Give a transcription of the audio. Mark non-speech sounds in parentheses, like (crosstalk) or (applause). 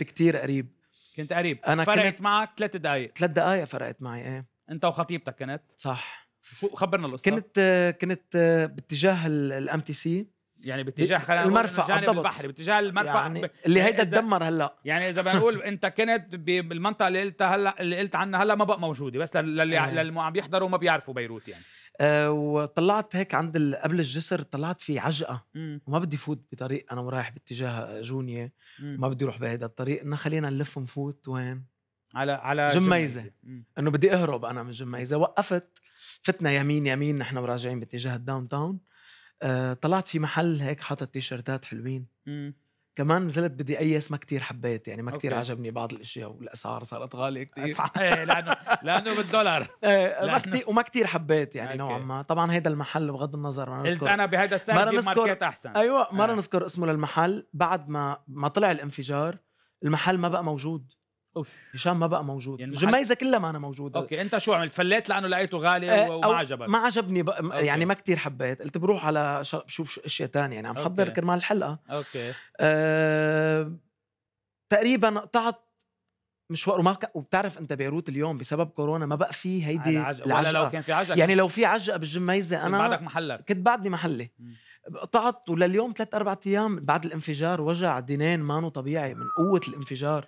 كنت كتير قريب كنت قريب انا فرقت كنت... معك ثلاث دقائق ثلاث دقائق فرقت معي ايه انت وخطيبتك كنت صح شو خبرنا القصه كنت كنت باتجاه الام تي سي يعني باتجاه خلينا المرفأ جانب البحري باتجاه المرفأ يعني ب... اللي هيدا تدمر هلا يعني اذا بنقول (laughs) انت كنت بالمنطقه اللي قلتها هلا اللي قلت عنها هلا ما بقى موجوده بس للي إيه. للي عم يحضروا ما بيعرفوا بيروت يعني أه وطلعت هيك عند قبل الجسر طلعت في عجقه مم. وما بدي فوت بطريق انا رايح باتجاه جونيه ما بدي اروح بهيدا الطريق انه خلينا نلف نفوت وين على على جميزه انه بدي اهرب انا من جميزه وقفت فتنا يمين يمين نحن وراجعين باتجاه الداون تاون آه طلعت في محل هيك حاطط تيشرتات حلوين مم. كمان نزلت بدي ايس ما كتير حبيت يعني ما كتير عجبني بعض الاشياء والاسعار صارت غاليه كثير (laughs) إيه، لانه لانه بالدولار (laughs) إيه، لأنه... ما كتير وما كتير حبيت يعني أوكي. نوعا ما طبعا هيدا المحل بغض النظر ما قلت انا بهذا السعر ماركت نذكر... احسن ايوه ما آه. نذكر اسمه للمحل بعد ما ما طلع الانفجار المحل ما بقى موجود اوف هشام ما بقى موجود يعني الجميزه كلها ما انا موجوده اوكي انت شو عملت فليت لانه لقيته غالي أه وما عجبك ما عجبني بقى يعني ما كتير حبيت قلت بروح على بشوف اشياء تانية يعني عم حضر كرمال الحلقه اوكي أه... تقريبا قطعت مشوار وما ك... وبتعرف انت بيروت اليوم بسبب كورونا ما بقى في هيدي العجقه ولا لو كان في عجقه يعني لو في عجقه بالجميزه انا بعدك محلك كنت بعدني محلي قطعت ولليوم ثلاث اربع ايام بعد الانفجار وجع دينين مانو طبيعي من قوه الانفجار